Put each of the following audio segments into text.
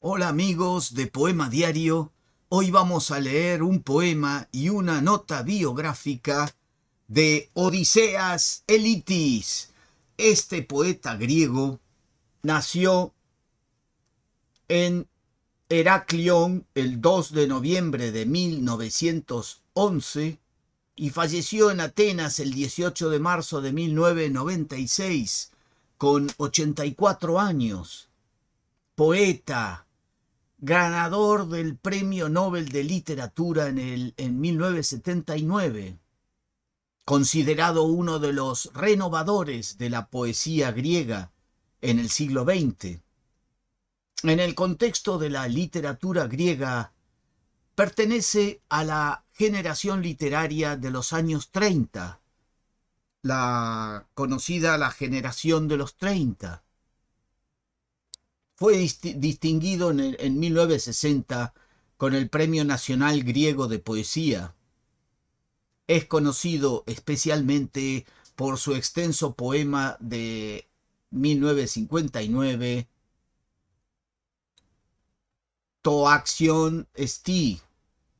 Hola amigos de Poema Diario, hoy vamos a leer un poema y una nota biográfica de Odiseas Elitis. Este poeta griego nació en Heraclión el 2 de noviembre de 1911 y falleció en Atenas el 18 de marzo de 1996 con 84 años. Poeta, ganador del Premio Nobel de Literatura en, 1979, considerado uno de los renovadores de la poesía griega en el siglo XX. En el contexto de la literatura griega, pertenece a la generación literaria de los años 30, la conocida la generación de los 30 fue distinguido en, 1960 con el Premio Nacional Griego de Poesía. Es conocido especialmente por su extenso poema de 1959, To Action Esti,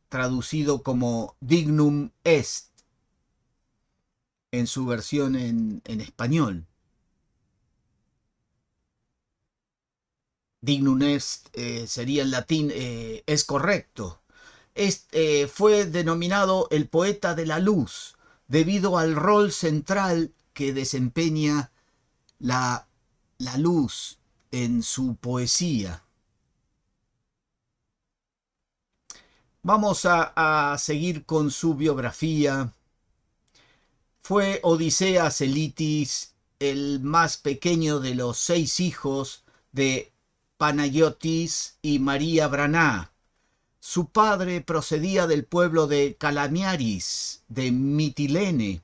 traducido como Dignum Est, en su versión en español. dignum eh, sería en latín eh, es correcto. Este, fue denominado el poeta de la luz debido al rol central que desempeña la, luz en su poesía. Vamos a, a seguir con su biografía. Fue Odiseas Celitis, el más pequeño de los seis hijos de Panayotis y María Braná. Su padre procedía del pueblo de Calamiaris, de Mitilene,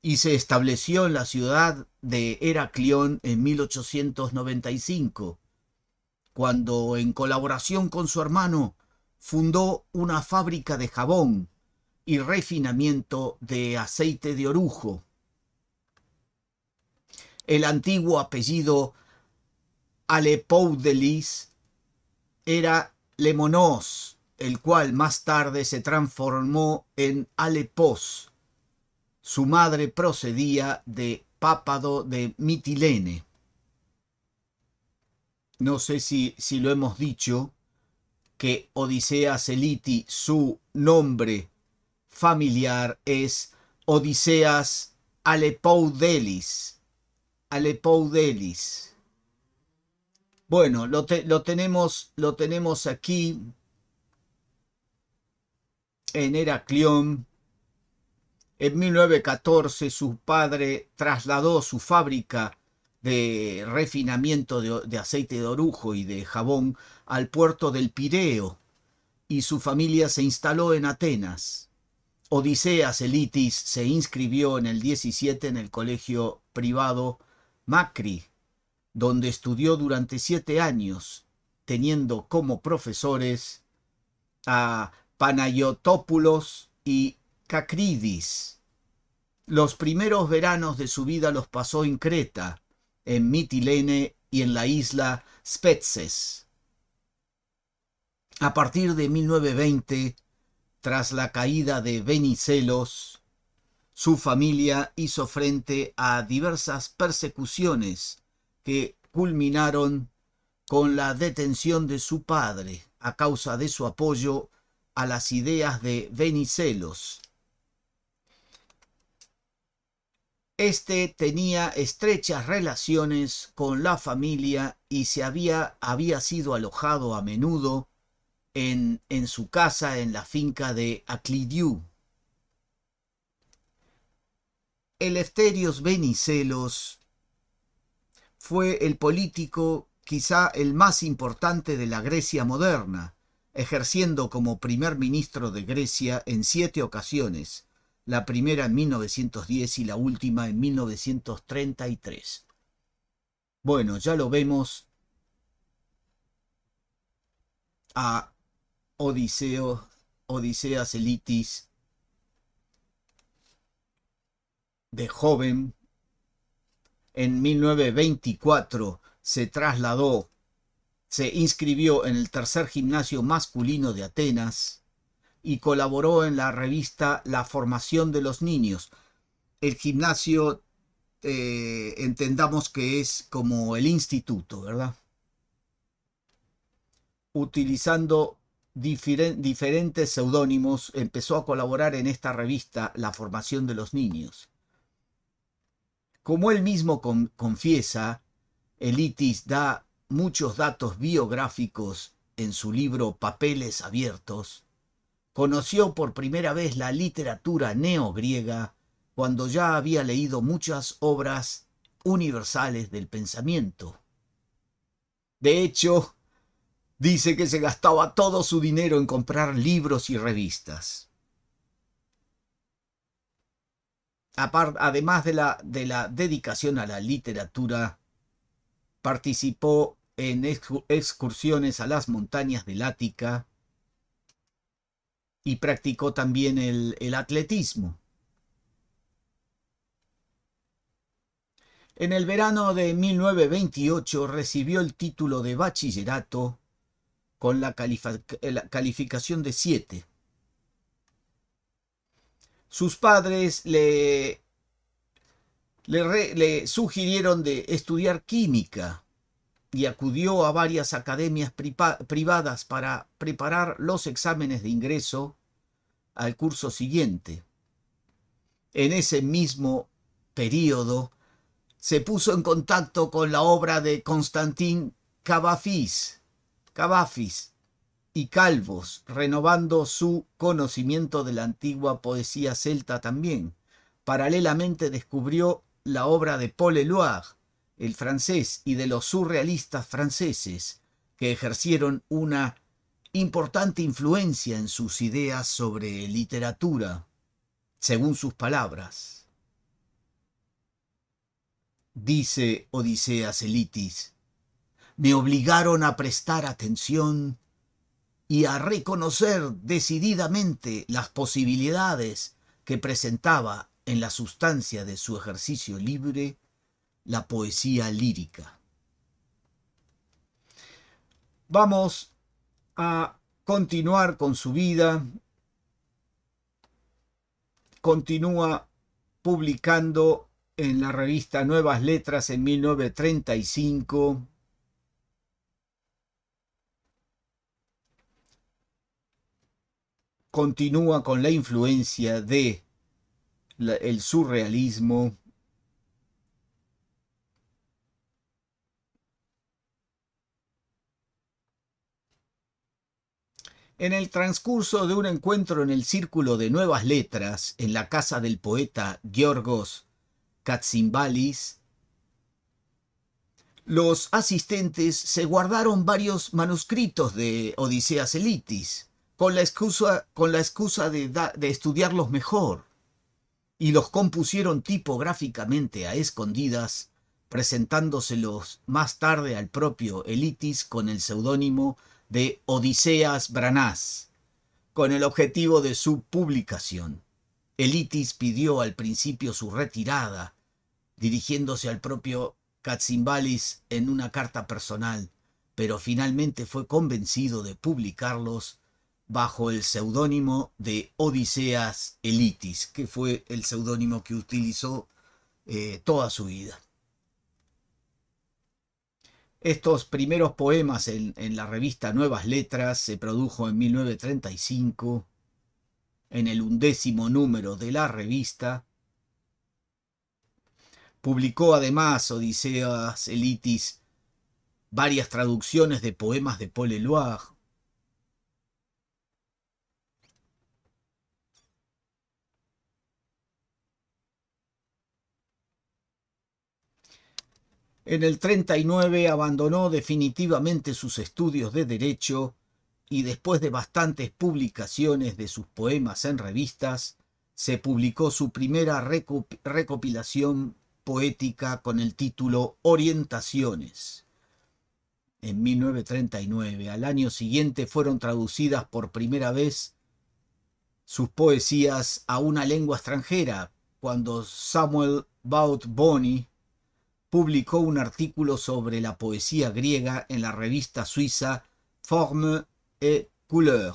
y se estableció en la ciudad de Heraclión en 1895, cuando en colaboración con su hermano fundó una fábrica de jabón y refinamiento de aceite de orujo. El antiguo apellido Alepoudelis era Lemonos, el cual más tarde se transformó en Alepos. Su madre procedía de Pápado de Mitilene. No sé si, si lo hemos dicho, que Odisea Eliti su nombre familiar es Odiseas Alepoudelis. Alepoudelis. Bueno, lo, tenemos, lo tenemos aquí en Heraclión. En 1914 su padre trasladó su fábrica de refinamiento de, de, aceite de orujo y de jabón al puerto del Pireo y su familia se instaló en Atenas. Odiseas Elitis se inscribió en el 17 en el colegio privado Macri donde estudió durante siete años, teniendo como profesores a Panayotópulos y Cacridis. Los primeros veranos de su vida los pasó en Creta, en Mitilene y en la isla Spetses. A partir de 1920, tras la caída de Venicelos, su familia hizo frente a diversas persecuciones que culminaron con la detención de su padre a causa de su apoyo a las ideas de Venicelos. Este tenía estrechas relaciones con la familia y se había, había sido alojado a menudo en, en, su casa en la finca de Aclidiu. Elefterios Venicelos fue el político quizá el más importante de la Grecia moderna, ejerciendo como primer ministro de Grecia en siete ocasiones, la primera en 1910 y la última en 1933. Bueno, ya lo vemos a Odiseo, Odiseas Elitis, de joven, en 1924 se trasladó, se inscribió en el tercer gimnasio masculino de Atenas y colaboró en la revista La formación de los niños. El gimnasio, eh, entendamos que es como el instituto, ¿verdad? Utilizando diferentes seudónimos, empezó a colaborar en esta revista La formación de los niños como él mismo confiesa, Elitis da muchos datos biográficos en su libro Papeles Abiertos, conoció por primera vez la literatura neogriega cuando ya había leído muchas obras universales del pensamiento. De hecho, dice que se gastaba todo su dinero en comprar libros y revistas. además de la, de la dedicación a la literatura, participó en excursiones a las montañas del Ática y practicó también el, atletismo. En el verano de 1928 recibió el título de bachillerato con la, la calificación de 7 sus padres le, le, sugirieron de estudiar química y acudió a varias academias privadas para preparar los exámenes de ingreso al curso siguiente. En ese mismo periodo se puso en contacto con la obra de Constantín Cabafis. Cavafis y calvos, renovando su conocimiento de la antigua poesía celta también. Paralelamente descubrió la obra de Paul Eluard, el francés, y de los surrealistas franceses, que ejercieron una importante influencia en sus ideas sobre literatura, según sus palabras. Dice Odiseas Elitis, me obligaron a prestar atención y a reconocer decididamente las posibilidades que presentaba en la sustancia de su ejercicio libre la poesía lírica. Vamos a continuar con su vida. Continúa publicando en la revista Nuevas Letras en 1935 continúa con la influencia de el surrealismo En el transcurso de un encuentro en el Círculo de Nuevas Letras, en la casa del poeta Giorgos Katsimbalis, los asistentes se guardaron varios manuscritos de Odisea Elitis con la excusa, con la excusa de, estudiarlos mejor, y los compusieron tipográficamente a escondidas, presentándoselos más tarde al propio Elitis con el seudónimo de Odiseas Branás, con el objetivo de su publicación. Elitis pidió al principio su retirada, dirigiéndose al propio Katzimbalis en una carta personal, pero finalmente fue convencido de publicarlos bajo el seudónimo de Odiseas Elitis, que fue el seudónimo que utilizó eh, toda su vida. Estos primeros poemas en, la revista Nuevas Letras se produjo en 1935, en el undécimo número de la revista. Publicó además Odiseas Elitis varias traducciones de poemas de Paul Eluard, En el 39 abandonó definitivamente sus estudios de derecho y después de bastantes publicaciones de sus poemas en revistas, se publicó su primera recopilación poética con el título Orientaciones. En 1939, al año siguiente, fueron traducidas por primera vez sus poesías a una lengua extranjera, cuando Samuel Baut bonnie publicó un artículo sobre la poesía griega en la revista suiza Forme et Couleur.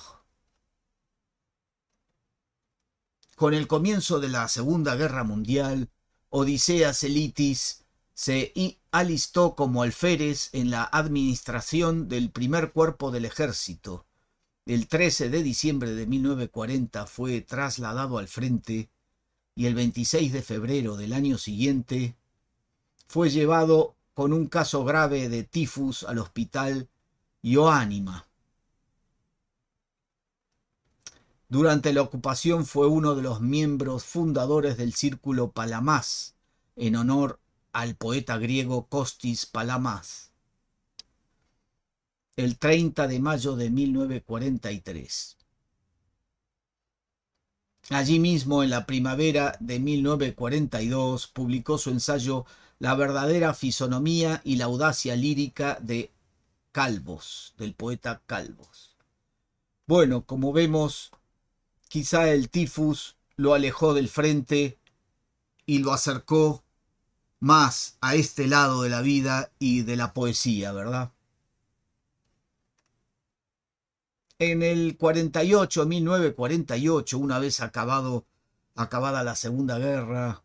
Con el comienzo de la Segunda Guerra Mundial, Odiseas Elitis se alistó como alférez en la administración del primer cuerpo del ejército. El 13 de diciembre de 1940 fue trasladado al frente y el 26 de febrero del año siguiente fue llevado con un caso grave de tifus al hospital Ioánima. Durante la ocupación fue uno de los miembros fundadores del Círculo Palamás, en honor al poeta griego Costis Palamás, el 30 de mayo de 1943. Allí mismo, en la primavera de 1942, publicó su ensayo la verdadera fisonomía y la audacia lírica de Calvos, del poeta Calvos. Bueno, como vemos, quizá el tifus lo alejó del frente y lo acercó más a este lado de la vida y de la poesía, ¿verdad? En el 48, 1948, una vez acabado, acabada la Segunda Guerra,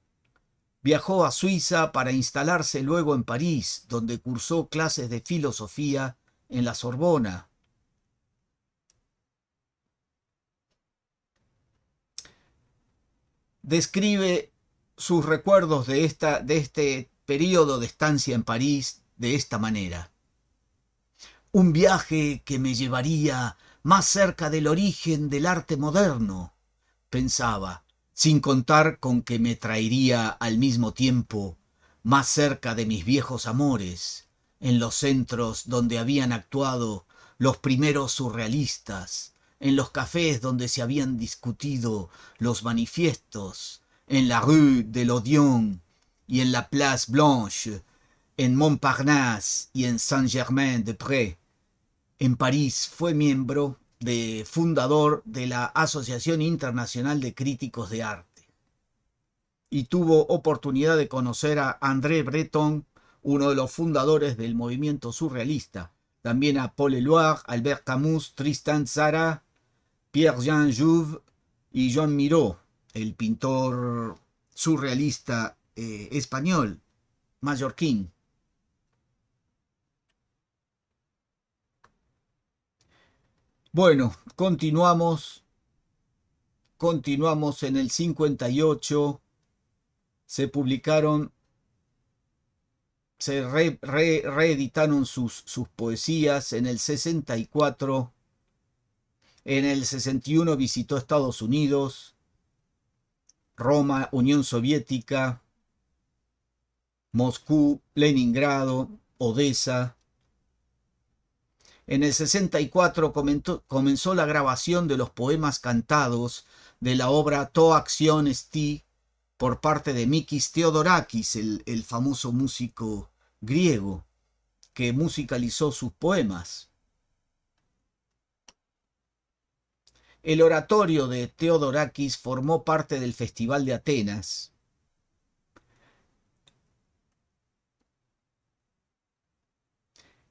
Viajó a Suiza para instalarse luego en París, donde cursó clases de filosofía en la Sorbona. Describe sus recuerdos de, este periodo de estancia en París de esta manera. Un viaje que me llevaría más cerca del origen del arte moderno, pensaba, sin contar con que me traería al mismo tiempo más cerca de mis viejos amores, en los centros donde habían actuado los primeros surrealistas, en los cafés donde se habían discutido los manifiestos, en la rue de l'Odion y en la Place Blanche, en Montparnasse y en Saint-Germain-des-Prés. En París fue miembro de fundador de la Asociación Internacional de Críticos de Arte. Y tuvo oportunidad de conocer a André Breton, uno de los fundadores del movimiento surrealista, también a Paul Eluard, Albert Camus, Tristan sara Pierre-Jean Jouve y Jean Miró, el pintor surrealista eh, español, mallorquín. Bueno, continuamos. Continuamos en el 58. Se publicaron, se reeditaron sus poesías en el 64. En el 61 visitó Estados Unidos, Roma, Unión Soviética, Moscú, Leningrado, Odessa, en el 64 comenzó la grabación de los poemas cantados de la obra To Acción Esti por parte de Mikis Theodorakis, el, el famoso músico griego que musicalizó sus poemas. El oratorio de Theodorakis formó parte del Festival de Atenas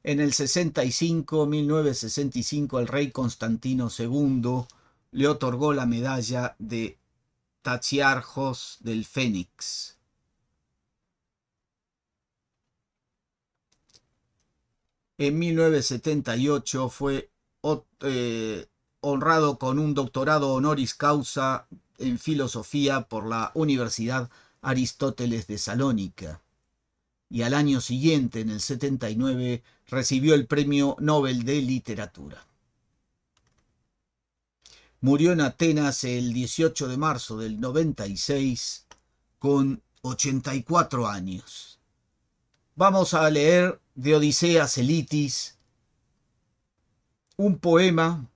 En el 65, 1965, el rey Constantino II le otorgó la medalla de Tachiarjos del Fénix. En 1978 fue eh, honrado con un doctorado honoris causa en filosofía por la Universidad Aristóteles de Salónica y al año siguiente, en el 79, recibió el Premio Nobel de Literatura. Murió en Atenas el 18 de marzo del 96 con 84 años. Vamos a leer de Odisea Celitis un poema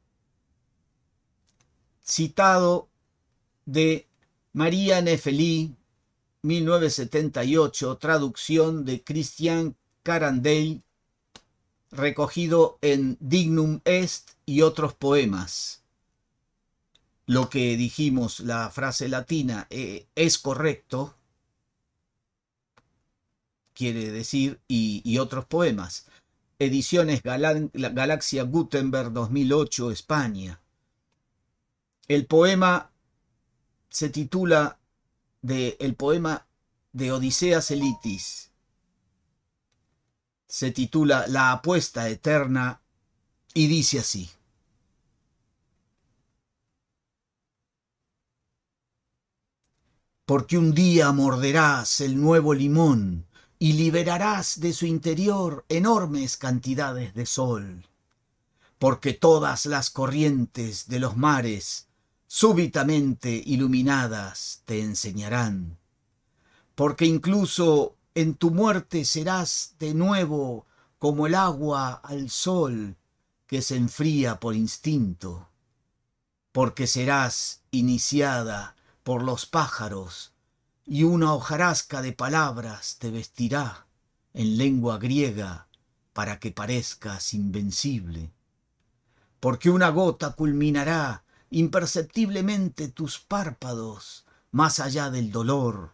citado de María Nefelí 1978, traducción de Christian Carandel, recogido en Dignum Est y otros poemas. Lo que dijimos, la frase latina, eh, es correcto, quiere decir, y, otros poemas. Ediciones Galaxia Gutenberg 2008, España. El poema se titula del poema de Odisea Elitis Se titula La apuesta eterna y dice así. Porque un día morderás el nuevo limón y liberarás de su interior enormes cantidades de sol. Porque todas las corrientes de los mares súbitamente iluminadas te enseñarán, porque incluso en tu muerte serás de nuevo como el agua al sol que se enfría por instinto, porque serás iniciada por los pájaros y una hojarasca de palabras te vestirá en lengua griega para que parezcas invencible, porque una gota culminará imperceptiblemente tus párpados más allá del dolor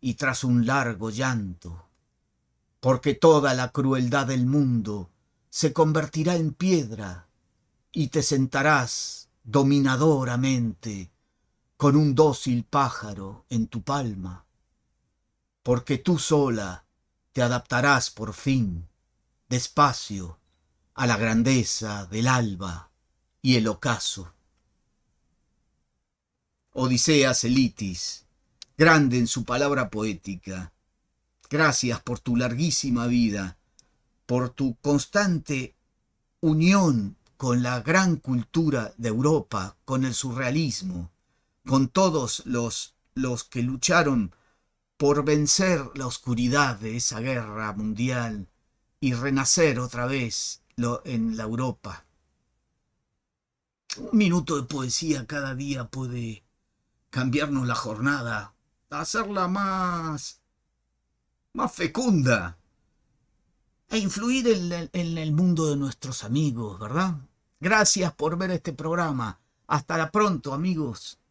y tras un largo llanto, porque toda la crueldad del mundo se convertirá en piedra y te sentarás dominadoramente con un dócil pájaro en tu palma, porque tú sola te adaptarás por fin, despacio, a la grandeza del alba y el ocaso. Odiseas Elitis, grande en su palabra poética. Gracias por tu larguísima vida, por tu constante unión con la gran cultura de Europa, con el surrealismo, con todos los, los que lucharon por vencer la oscuridad de esa guerra mundial y renacer otra vez en la Europa. Un minuto de poesía cada día puede cambiarnos la jornada, hacerla más, más fecunda e influir en, el mundo de nuestros amigos, ¿verdad? Gracias por ver este programa. Hasta pronto, amigos.